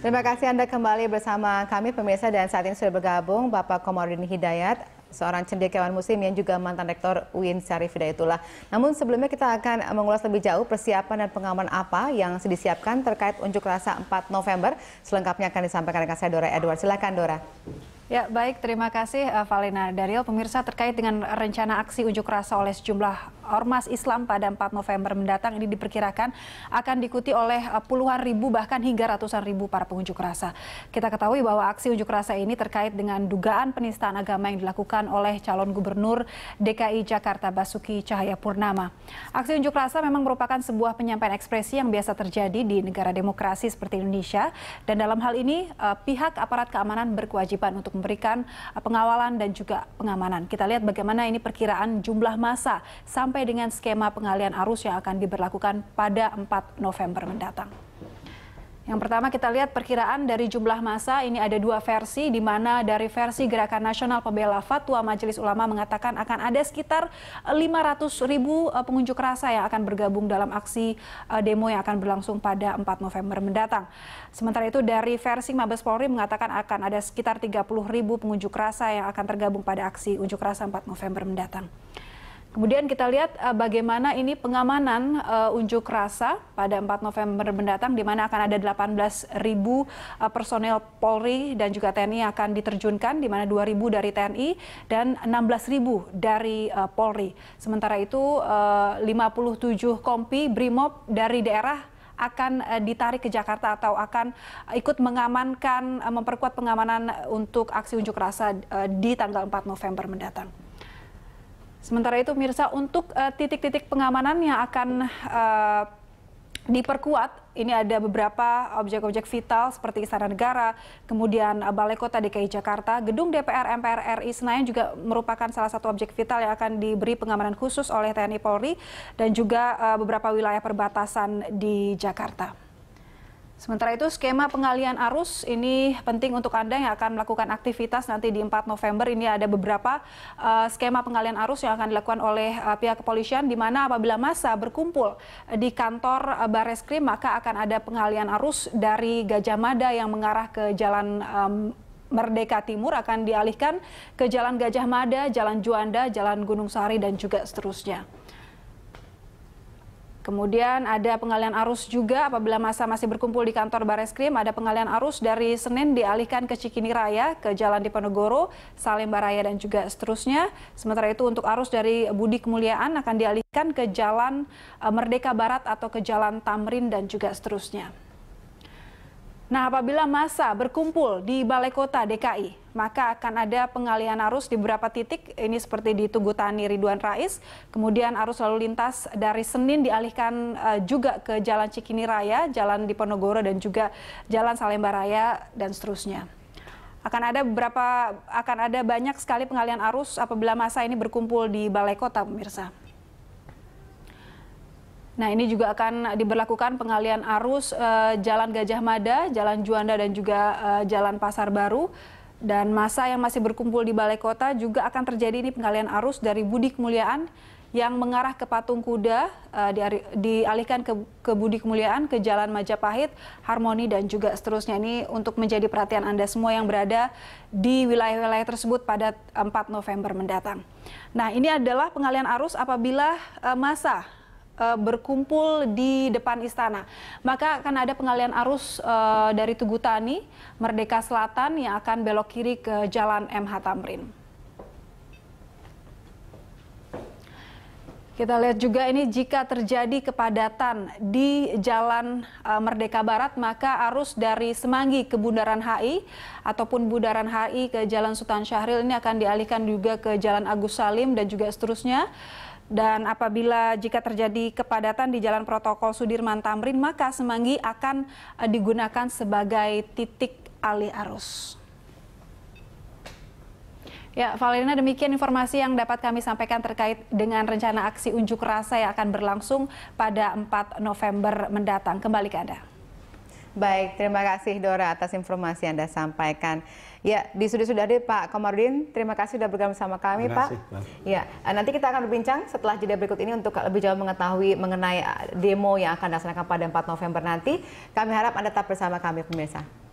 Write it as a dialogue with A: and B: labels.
A: Terima kasih Anda kembali bersama kami pemirsa dan saat ini sudah bergabung Bapak Komarudin Hidayat, seorang cendekiawan muslim yang juga mantan rektor UIN Syarif Hidayatullah. Namun sebelumnya kita akan mengulas lebih jauh persiapan dan pengaman apa yang disiapkan terkait unjuk rasa 4 November. Selengkapnya akan disampaikan dengan saya Dora Edward. Silakan Dora.
B: Ya baik, terima kasih eh, Valena Daril. Pemirsa terkait dengan rencana aksi unjuk rasa oleh sejumlah ormas Islam pada 4 November mendatang ini diperkirakan akan diikuti oleh eh, puluhan ribu bahkan hingga ratusan ribu para pengunjuk rasa. Kita ketahui bahwa aksi unjuk rasa ini terkait dengan dugaan penistaan agama yang dilakukan oleh calon gubernur DKI Jakarta Basuki Cahayapurnama. Aksi unjuk rasa memang merupakan sebuah penyampaian ekspresi yang biasa terjadi di negara demokrasi seperti Indonesia dan dalam hal ini eh, pihak aparat keamanan berkewajiban untuk memberikan uh, pengawalan dan juga pengamanan. Kita lihat bagaimana ini perkiraan jumlah masa sampai dengan skema pengalian arus yang akan diberlakukan pada 4 November mendatang. Yang pertama kita lihat perkiraan dari jumlah masa ini ada dua versi di mana dari versi Gerakan Nasional Pembela Fatwa Majelis Ulama mengatakan akan ada sekitar 500 ribu eh, pengunjuk rasa yang akan bergabung dalam aksi eh, demo yang akan berlangsung pada 4 November mendatang. Sementara itu dari versi Mabes Polri mengatakan akan ada sekitar 30 ribu pengunjuk rasa yang akan tergabung pada aksi unjuk rasa 4 November mendatang. Kemudian kita lihat uh, bagaimana ini pengamanan uh, unjuk rasa pada 4 November mendatang di mana akan ada 18.000 uh, personel Polri dan juga TNI akan diterjunkan di mana 2.000 dari TNI dan 16.000 dari uh, Polri. Sementara itu uh, 57 kompi BRIMOB dari daerah akan ditarik ke Jakarta atau akan ikut mengamankan, memperkuat pengamanan untuk aksi unjuk rasa di tanggal 4 November mendatang? Sementara itu, Mirsa, untuk eh, titik-titik uh, pengamanan yang akan uh, diperkuat, ini ada beberapa objek-objek vital seperti Istana Negara, kemudian eh, Balai Kota DKI Jakarta, Gedung DPR MPR RI Senayan juga merupakan salah satu objek vital yang akan diberi pengamanan khusus oleh TNI Polri dan juga uh, beberapa wilayah perbatasan di Jakarta. Sementara itu skema pengalian arus ini penting untuk Anda yang akan melakukan aktivitas nanti di 4 November. Ini ada beberapa uh, skema pengalian arus yang akan dilakukan oleh uh, pihak kepolisian di mana apabila massa berkumpul di kantor uh, eh, Bareskrim maka akan ada pengalian arus dari Gajah Mada yang mengarah ke jalan um, Merdeka Timur akan dialihkan ke Jalan Gajah Mada, Jalan Juanda, Jalan Gunung Sari, dan juga seterusnya. Kemudian ada pengalian arus juga apabila masa masih berkumpul di kantor Bareskrim ada pengalian arus dari Senin dialihkan ke Cikini Raya ke Jalan Diponegoro, Salemba Raya dan juga seterusnya. Sementara itu untuk arus dari Budi Kemuliaan akan dialihkan ke Jalan eh, Merdeka Barat atau ke Jalan Tamrin dan juga seterusnya. Nah, apabila massa berkumpul di Balai Kota DKI, maka akan ada pengalihan arus di beberapa titik, ini seperti di Tugu Tani Ridwan Rais, kemudian arus lalu lintas dari Senin dialihkan eh, juga ke Jalan Cikini Raya, Jalan Diponegoro dan juga Jalan Salemba Raya dan seterusnya akan ada beberapa akan ada banyak sekali pengalihan arus apabila masa ini berkumpul di balai kota pemirsa. Nah, ini juga akan diberlakukan pengalian arus uh, Jalan Gajah Mada, Jalan Juanda dan juga uh, Jalan Pasar Baru. Dan masa yang masih berkumpul di Balai Kota juga akan terjadi ini pengalian arus dari Budi Kemuliaan yang mengarah ke Patung Kuda uh, dialihkan ke, ke Budi Kemuliaan, ke Jalan Majapahit, Harmoni dan juga seterusnya. Ini untuk menjadi perhatian Anda semua yang berada di wilayah-wilayah tersebut pada 4 November mendatang. Nah, ini adalah pengalian arus apabila masa uh, berkumpul di depan istana. Maka akan ada pengalian arus uh, dari Tugu Tani, Merdeka Selatan yang akan belok kiri ke Jalan MH Tamrin. Kita lihat juga ini jika terjadi kepadatan di Jalan eh, Merdeka Barat maka arus dari Semanggi ke Bundaran HI ataupun Bundaran HI ke Jalan Sultan Syahril ini akan dialihkan juga ke Jalan Agus Salim dan juga seterusnya. Dan apabila jika terjadi kepadatan di Jalan Protokol Sudirman Tamrin, maka Semanggi akan eh, digunakan sebagai titik alih arus. Ya, Valerina demikian informasi yang dapat kami sampaikan terkait dengan rencana aksi unjuk rasa yang akan berlangsung pada 4 November mendatang. Kembali ke Anda.
A: Baik, terima kasih Dora atas informasi yang Anda sampaikan. Ya, di sudut sudah ada Pak Komarudin. Terima kasih sudah bergabung sama kami, terima Pak. ya, nanti kita akan berbincang setelah jeda berikut ini untuk lebih jauh mengetahui mengenai uh, demo yang akan dilaksanakan pada 4 November nanti. Kami harap Anda tetap bersama kami, pemirsa.